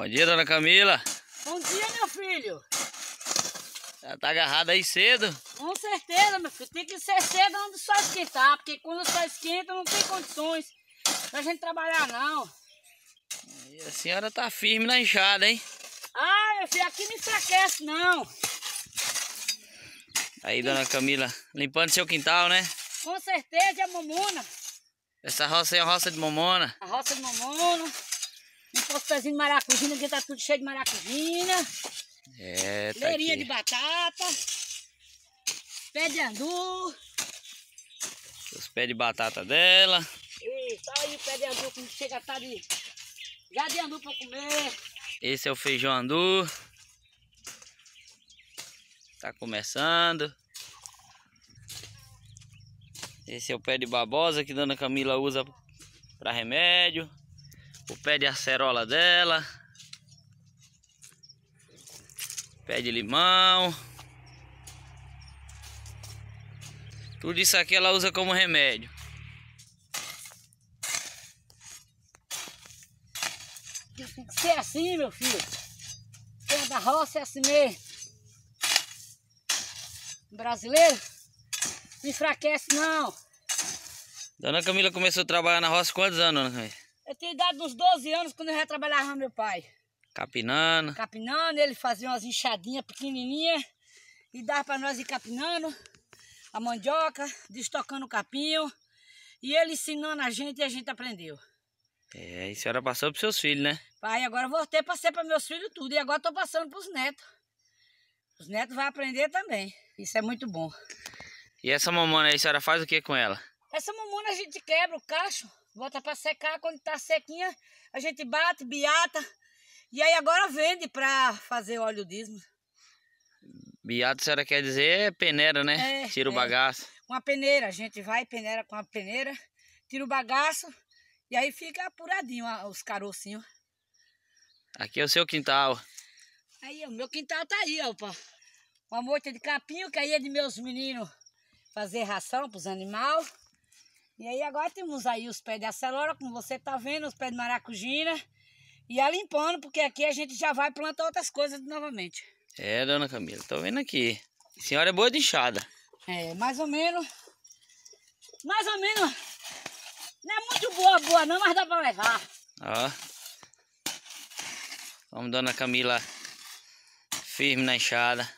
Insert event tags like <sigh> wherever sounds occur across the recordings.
Bom dia, dona Camila. Bom dia, meu filho. Já tá agarrada aí cedo? Com certeza, meu filho. Tem que ser cedo onde só esquentar, porque quando só esquenta não tem condições pra gente trabalhar, não. E a senhora tá firme na enxada, hein? Ah, meu filho, aqui não enfraquece, não. Aí, dona Camila, limpando seu quintal, né? Com certeza, é a mamona. Essa roça aí é a roça de mamona? A roça de mamona. Um postezinho de maracujina, que tá tudo cheio de maracujina. É, tá Leirinha aqui. de batata. Pé de andu. Os pés de batata dela. E olha aí o pé de andu, que chega tá de... Já de andu pra comer. Esse é o feijão andu. Tá começando. Esse é o pé de babosa que Dona Camila usa para remédio o pé de acerola dela, pé de limão. Tudo isso aqui ela usa como remédio. Tem que ser assim, meu filho. Pé da roça é assim mesmo. Brasileiro, não enfraquece não. Dona Camila começou a trabalhar na roça quantos anos, Dona né, Camila? Eu tinha idade dos 12 anos quando eu já trabalhava com meu pai. Capinando. Capinando, ele fazia umas inchadinhas pequenininhas e dava para nós ir capinando a mandioca, destocando o capinho e ele ensinando a gente e a gente aprendeu. É, e a senhora passou para seus filhos, né? Pai, agora eu voltei, passei para meus filhos tudo e agora estou passando para os netos. Os netos vão aprender também. Isso é muito bom. E essa mamona aí, a senhora faz o que com ela? Essa mamona a gente quebra o cacho bota para secar, quando tá sequinha, a gente bate, biata, e aí agora vende para fazer óleo dízimo. Biata, a senhora quer dizer é peneira, né? É, tira o é. bagaço. Uma peneira, a gente vai, peneira com a peneira, tira o bagaço, e aí fica apuradinho os carocinhos. Aqui é o seu quintal. Aí, o meu quintal tá aí, ó, Uma moita de capinho que aí é de meus meninos fazer ração pros animais. E aí agora temos aí os pés de acelora, como você tá vendo, os pés de maracujina. E a limpando, porque aqui a gente já vai plantar outras coisas novamente. É, dona Camila, tô vendo aqui. A senhora é boa de inchada. É, mais ou menos. Mais ou menos. Não é muito boa, boa não, mas dá pra levar. Ó. Vamos, dona Camila, firme na enxada.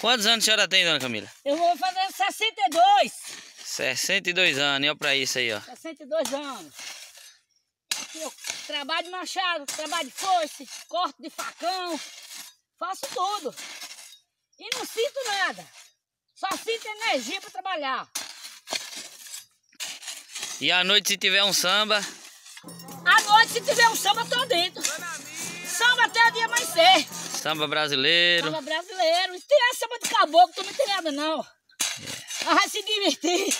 Quantos anos a senhora tem, dona Camila? Eu vou fazer 62. 62 anos, olha pra isso aí, ó. 62 anos. Eu trabalho de machado, trabalho de foice, corte de facão, faço tudo. E não sinto nada. Só sinto energia pra trabalhar. E à noite se tiver um samba? À noite se tiver um samba, tô dentro. Samba até o dia amanhecer. Samba brasileiro. Samba brasileiro. E tirar samba de caboclo, tu não tem nada não. Vai se divertir.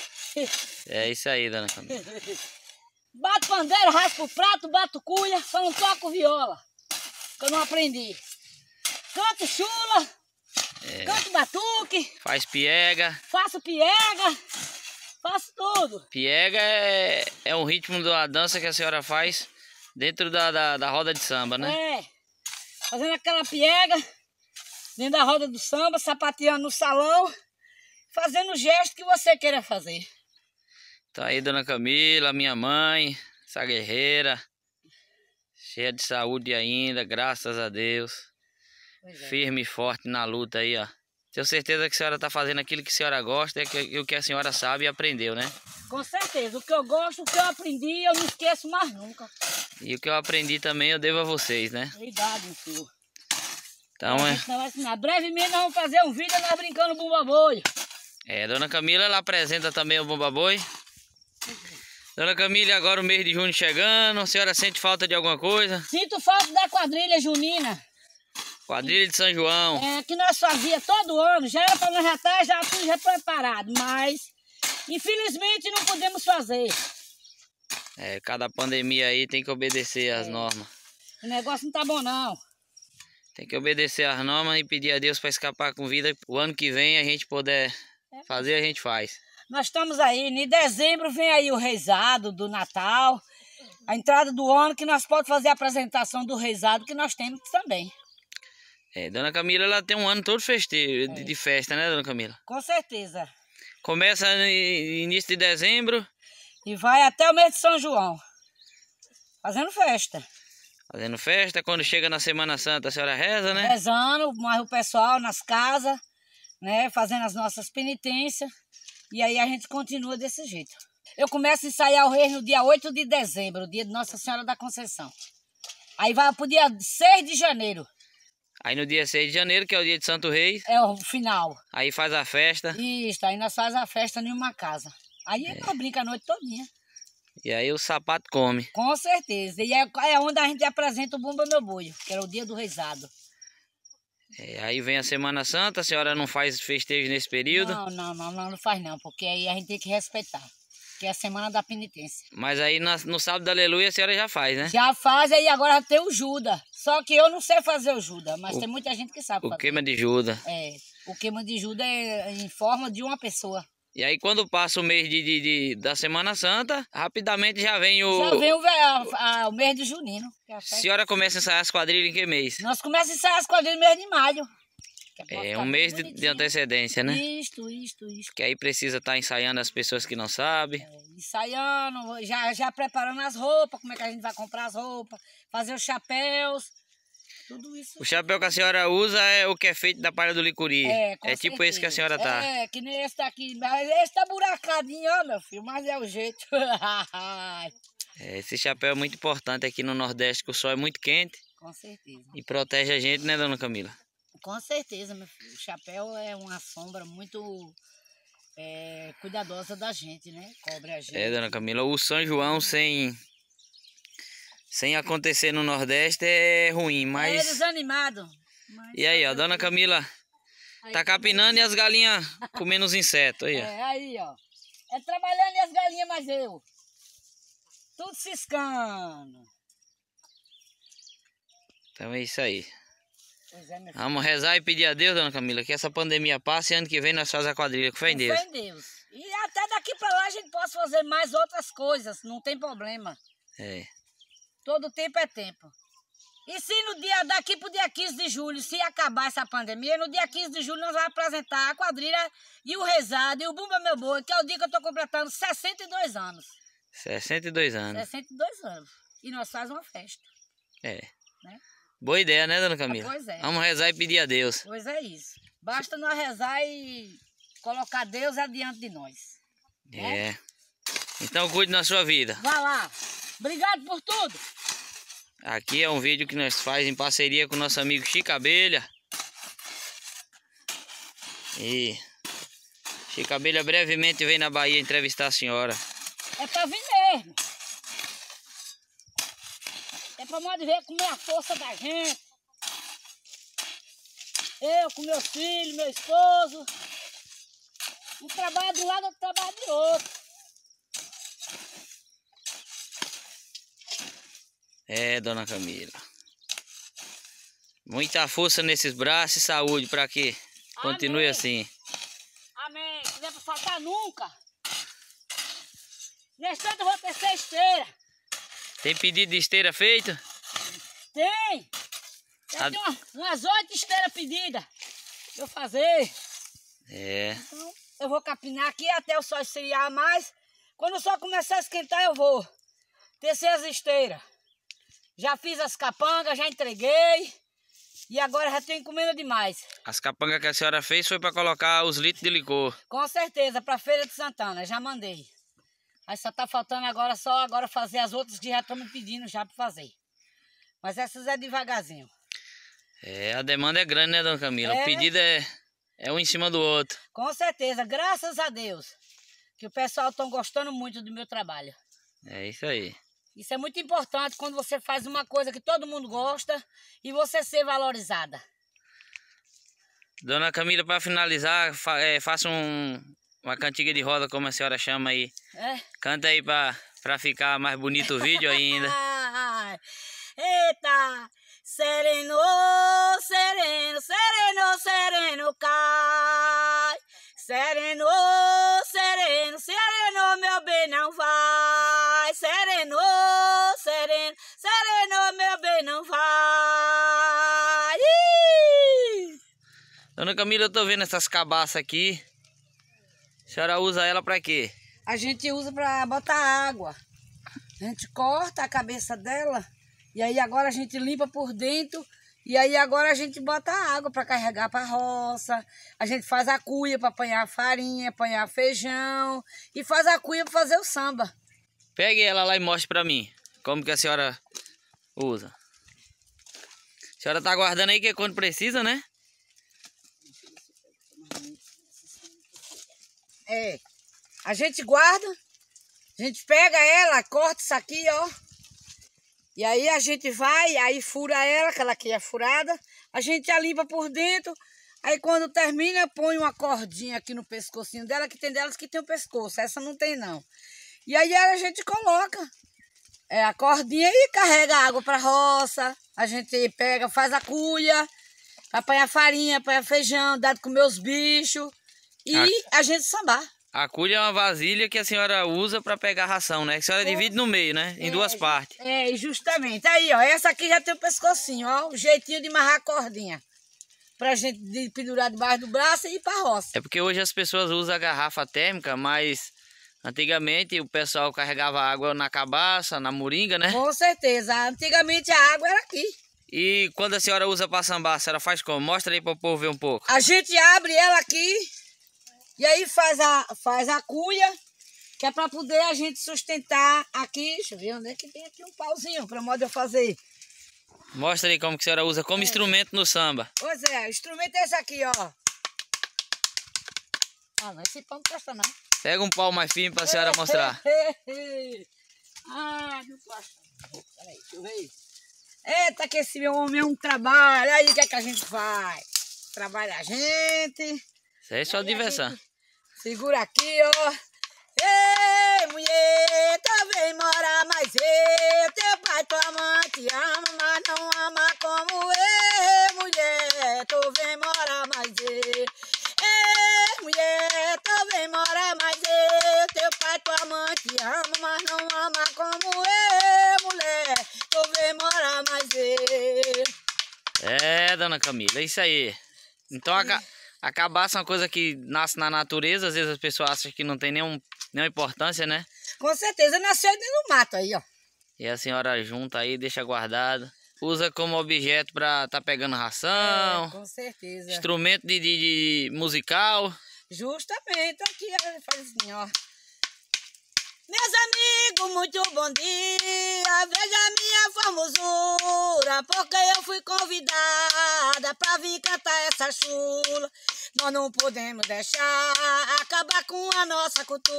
É isso aí, dona Camila. Bato pandeiro, raspo prato, bato cunha só não toco viola. Que eu não aprendi. Canto chula, é. canto batuque. Faz piega. Faço piega. Faço tudo. Piega é, é um ritmo da dança que a senhora faz dentro da, da, da roda de samba, né? É. Fazendo aquela piega dentro da roda do samba, sapateando no salão fazendo o gesto que você queira fazer. Tá aí, dona Camila, minha mãe, essa guerreira, cheia de saúde ainda, graças a Deus. É. Firme e forte na luta aí, ó. Tenho certeza que a senhora tá fazendo aquilo que a senhora gosta e o que a senhora sabe e aprendeu, né? Com certeza. O que eu gosto, o que eu aprendi, eu não esqueço mais nunca. E o que eu aprendi também eu devo a vocês, né? Obrigado, senhor. Então é. Brevemente nós vamos fazer um vídeo nós brincando com o babolho. É, dona Camila, ela apresenta também o Bomba Boi. Dona Camila, agora o mês de junho chegando, a senhora sente falta de alguma coisa? Sinto falta da quadrilha junina. Quadrilha de São João. É, que nós fazia todo ano, já era para nós já estar, tá, já tudo já preparado, mas infelizmente não podemos fazer. É, cada pandemia aí tem que obedecer às é. normas. O negócio não tá bom não. Tem que obedecer às normas e pedir a Deus para escapar com vida. O ano que vem a gente poder é. Fazer a gente faz. Nós estamos aí, em dezembro vem aí o rezado do Natal, a entrada do ano que nós podemos fazer a apresentação do rezado que nós temos também. É, Dona Camila, ela tem um ano todo festeiro, é. de festa, né, Dona Camila? Com certeza. Começa no início de dezembro. E vai até o mês de São João. Fazendo festa. Fazendo festa, quando chega na Semana Santa a senhora reza, né? Rezando, mais o pessoal nas casas né? Fazendo as nossas penitências. E aí a gente continua desse jeito. Eu começo a ensaiar o rei no dia 8 de dezembro, o dia de Nossa Senhora da Conceição. Aí vai pro dia 6 de janeiro. Aí no dia 6 de janeiro, que é o dia de Santo Rei. É o final. Aí faz a festa. Isso, aí nós faz a festa em uma casa. Aí é. nós brinca a noite todinha. E aí o sapato come. Com certeza. E é, é, onde a gente apresenta o Bumba Meu Boi, que era o dia do reisado. É, aí vem a Semana Santa, a senhora não faz festejo nesse período? Não, não, não, não, faz não, porque aí a gente tem que respeitar. Que é a semana da penitência. Mas aí no, no sábado aleluia a senhora já faz, né? Já faz, aí agora tem o Judas. Só que eu não sei fazer o Judas, mas o, tem muita gente que sabe. O fazer. queima de Judas. É, o queima de Judas é em forma de uma pessoa. E aí quando passa o mês de, de, de da Semana Santa, rapidamente já vem o... Já vem o, a, a, o mês de junino. É a senhora começa a ensaiar as quadrilhas em que mês? Nós começamos a ensaiar as quadrilhas no mês de maio. É, é um mês de, de, antecedência, né? Isto, isto, isto. Que aí precisa estar tá ensaiando as pessoas que não sabem. É, ensaiando, já, já preparando as roupas, como é que a gente vai comprar as roupas, fazer os chapéus tudo isso. O chapéu que a senhora usa é o que é feito da palha do licuri. É, é tipo certeza. esse que a senhora tá. É, que nem esse daqui. Mas esse tá buracadinho, ó, meu filho. Mas é o jeito. <laughs> é, esse chapéu é muito importante aqui no Nordeste, que o sol é muito quente. Com certeza. E protege a gente, né, dona Camila? Com certeza, meu filho. O chapéu é uma sombra muito é, cuidadosa da gente, né? Cobre a gente. É, dona Camila. O São João sem sem acontecer no Nordeste é ruim, é mas. É desanimado. Mas... E aí, tá ó, dona Camila aí, tá, tá capinando e as galinhas comendo os insetos. Aí, ó. <laughs> É, aí, ó. É trabalhando e as galinhas, mas eu. Tudo ciscando. Então é isso aí. É, Vamos rezar e pedir a Deus, dona Camila, que essa pandemia passe e ano que vem nós fazemos a quadrilha. Com fé em Deus. Com fé em Deus. E até daqui pra lá a gente possa fazer mais outras coisas, não tem problema. É. Todo tempo é tempo. E se no dia daqui para o dia 15 de julho, se acabar essa pandemia, no dia 15 de julho nós vamos apresentar a quadrilha e o rezado e o Bumba Meu Boi, que é o dia que eu estou completando 62 anos. 62 anos. 62 anos. E nós fazemos uma festa. É. Né? Boa ideia, né, dona Camila? pois é. Vamos rezar e pedir a Deus. Pois é isso. Basta nós rezar e colocar Deus adiante de nós. Né? É. Né? Então cuide na sua vida. Vá lá. Obrigado por tudo. Aqui é um vídeo que nós faz em parceria com nosso amigo Chica Abelha. E Chica Abelha brevemente vem na Bahia entrevistar a senhora. É pra vir mesmo. É pra nós ver como é a força da gente. Eu com meus filhos, meu esposo. Um trabalho de um lado, outro trabalho de outro. É, dona Camila. Muita força nesses braços e saúde para que continue Amém. assim. Amém. Não deve faltar nunca. Nesse é tanto eu vou ter esteira. Tem pedido de esteira feito? Tem. Já A... tem umas, oito esteiras pedidas. Eu fazer. É. Então, eu vou capinar aqui até o sol esfriar mais. Quando o sol começar a esquentar, eu vou. Tecer as esteiras. Já fiz as capangas, já entreguei. E agora já tenho encomenda demais. As capangas que a senhora fez foi para colocar os litros de licor. Com certeza, para Feira de Santana, já mandei. Aí só tá faltando agora só agora fazer as outras que já estão me pedindo já para fazer. Mas essas é devagarzinho. É, a demanda é grande, né, dona Camila? É... O pedido é, é um em cima do outro. Com certeza, graças a Deus. Que o pessoal estão gostando muito do meu trabalho. É isso aí. Isso é muito importante quando você faz uma coisa que todo mundo gosta e você ser valorizada. Dona Camila, para finalizar, fa é, faça um, uma cantiga de roda, como a senhora chama aí. É. Canta aí para ficar mais bonito o vídeo ainda. <laughs> Eita! Sereno, sereno, sereno, sereno cai. Sereno, sereno, sereno, meu bem, não vai. Sereno, sereno, sereno, meu bem, não vai. Ih! Dona Camila, eu tô vendo essas cabaças aqui. A senhora usa ela pra quê? A gente usa pra botar água. A gente corta a cabeça dela e aí agora a gente limpa por dentro e aí agora a gente bota água para carregar para a roça, a gente faz a cuia para apanhar farinha, apanhar feijão e faz a cuia para fazer o samba. Pegue ela lá e mostre para mim como que a senhora usa. A senhora tá guardando aí que é quando precisa, né? É. A gente guarda, a gente pega ela, corta isso aqui, ó. E aí a gente vai, aí fura ela, que ela aqui é furada, a gente a limpa por dentro, aí quando termina põe uma cordinha aqui no pescocinho dela, que tem delas que tem o pescoço, essa não tem não. E aí a gente coloca é, a cordinha e carrega água para roça, a gente pega, faz a cuia, apanha farinha, apanha feijão, dá de comer os bichos e ah. a gente sambar. A cuia é uma vasilha que a senhora usa para pegar ração, né? Que a senhora é. divide no meio, né? Em é, duas partes. É, justamente. Aí, ó, essa aqui já tem o pescocinho, ó, o jeitinho de amarrar a cordinha. Pra gente de pendurar debaixo do braço e ir pra roça. É porque hoje as pessoas usam a garrafa térmica, mas Antigamente o pessoal carregava água na cabaça, na moringa, né? Com certeza. Antigamente a água era aqui. E quando a senhora usa para sambar, a senhora faz como? Mostra aí para o povo ver um pouco. A gente abre ela aqui, e aí faz a, faz a cuia, que é para poder a gente sustentar aqui. Deixa eu ver onde é que tem aqui um pauzinho para modo eu fazer. Mostra aí como que a senhora usa como é. instrumento no samba. Pois é, o instrumento é esse aqui, ó. Ah, não, esse pau não presta não. Pega um pau mais firme a senhora <laughs> mostrar. ah, não presta. Peraí, deixa eu ver. Eita, que esse meu homem é um trabalho. Aí o que é que a gente faz? Trabalha a gente. Isso aí é só diversão. Gente... Segura aqui, ó. Ei, mulher, tu vem morar, eu, teu pai, tua mãe te ama, mas não ama como eu, mulher, tu vem morar, mais eu. Ei, mulher, tu vem morar, mais eu, teu pai, tua mãe te ama, mas não ama como eu, mulher, tu vem morar, mais eu. É, dona Camila, é isso aí. Então a. A cabaça é uma coisa que nasce na natureza, às vezes as pessoas acham que não tem nenhum, nenhuma importância, né? Com certeza, nasceu dentro do mato aí, ó. E a senhora junta aí, deixa guardado. Usa como objeto pra tá pegando ração. É, com certeza. Instrumento de, de, de musical. Justamente, aqui, faz assim, ó. Meus amigos, muito bom dia. Veja minha famosura, porque eu fui convidada pra vir cantar essa chula. Nós não podemos deixar acabar com a nossa cultura.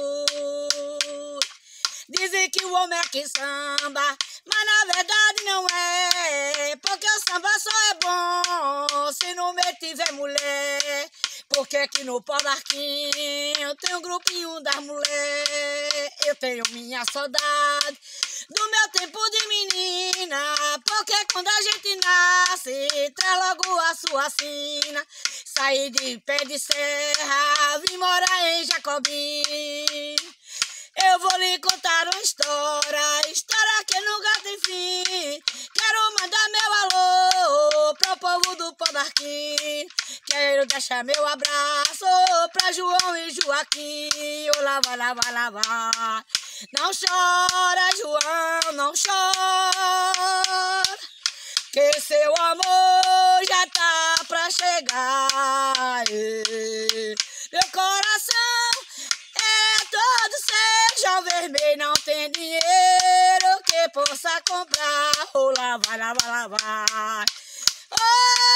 Dizem que o homem é que samba, mas na verdade não é. Porque o samba só é bom se no meio tiver mulher. Porque aqui no pau d'arquinho tem um grupinho das mulher. Eu tenho minha saudade do meu tempo de menina. Porque quando a gente nasce, traz logo a sua sina. Saí de pé de serra, vim morar em Jacobim. Eu vou lhe contar uma história Quero deixar meu abraço pra João e Joaquim. lá, lava, lava, lava. Não chora, João, não chora. Que seu amor já tá pra chegar. meu coração é todo seu. João Vermelho não tem dinheiro que possa comprar. lá, lava, lava, lava. Oh,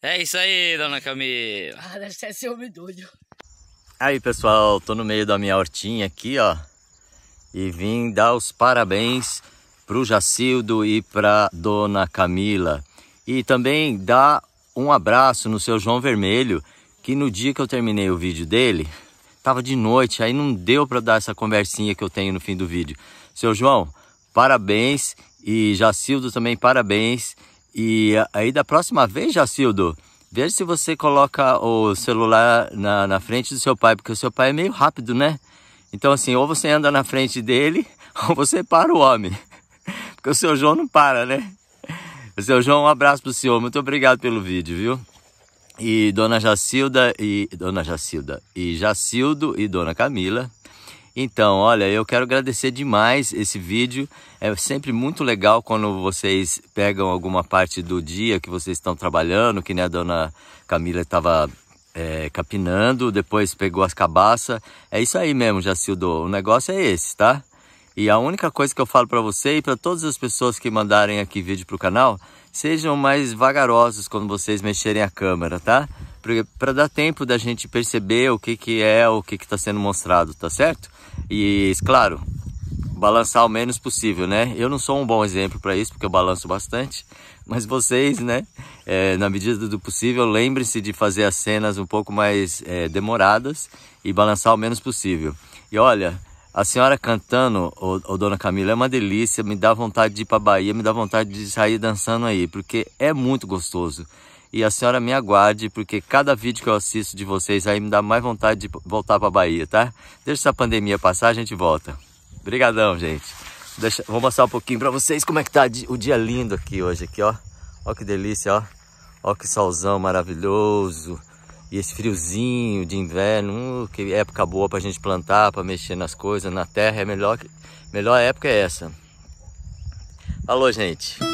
É isso aí, dona Camila. Ah, deve ser seu medulho. Aí, pessoal, tô no meio da minha hortinha aqui, ó. E vim dar os parabéns pro Jacildo e pra dona Camila. E também dar um abraço no seu João Vermelho, que no dia que eu terminei o vídeo dele, tava de noite, aí não deu para dar essa conversinha que eu tenho no fim do vídeo. Seu João, parabéns e Jacildo também, parabéns. E aí da próxima vez, Jacildo, veja se você coloca o celular na, na frente do seu pai, porque o seu pai é meio rápido, né? Então assim, ou você anda na frente dele, <laughs> ou você para o homem. <laughs> Porque o seu João não para, né? O seu João, um abraço pro senhor. Muito obrigado pelo vídeo, viu? E dona Jacilda e dona Jacilda e Jacildo e dona Camila então, olha, eu quero agradecer demais esse vídeo. É sempre muito legal quando vocês pegam alguma parte do dia que vocês estão trabalhando, que nem a dona Camila estava é, capinando, depois pegou as cabaças. É isso aí mesmo, Jacildo. O negócio é esse, tá? E a única coisa que eu falo para você e para todas as pessoas que mandarem aqui vídeo pro canal, sejam mais vagarosos quando vocês mexerem a câmera, tá? para dar tempo da gente perceber o que, que é o que está sendo mostrado, tá certo? E, claro, balançar o menos possível, né? Eu não sou um bom exemplo para isso, porque eu balanço bastante, <laughs> mas vocês, né, é, na medida do possível, lembrem-se de fazer as cenas um pouco mais é, demoradas e balançar o menos possível. E olha, a senhora cantando, ô, ô, dona Camila, é uma delícia, me dá vontade de ir para Bahia, me dá vontade de sair dançando aí, porque é muito gostoso e a senhora me aguarde, porque cada vídeo que eu assisto de vocês aí me dá mais vontade de voltar para a Bahia, tá? Deixa essa pandemia passar, a gente volta. Obrigadão, gente. Deixa, vou mostrar um pouquinho para vocês como é que tá o dia lindo aqui hoje, aqui, ó. Ó que delícia, ó. Ó que solzão maravilhoso. E esse friozinho de inverno, uh, que época boa para a gente plantar, para mexer nas coisas, na terra. É melhor, melhor época é essa. Falou, gente.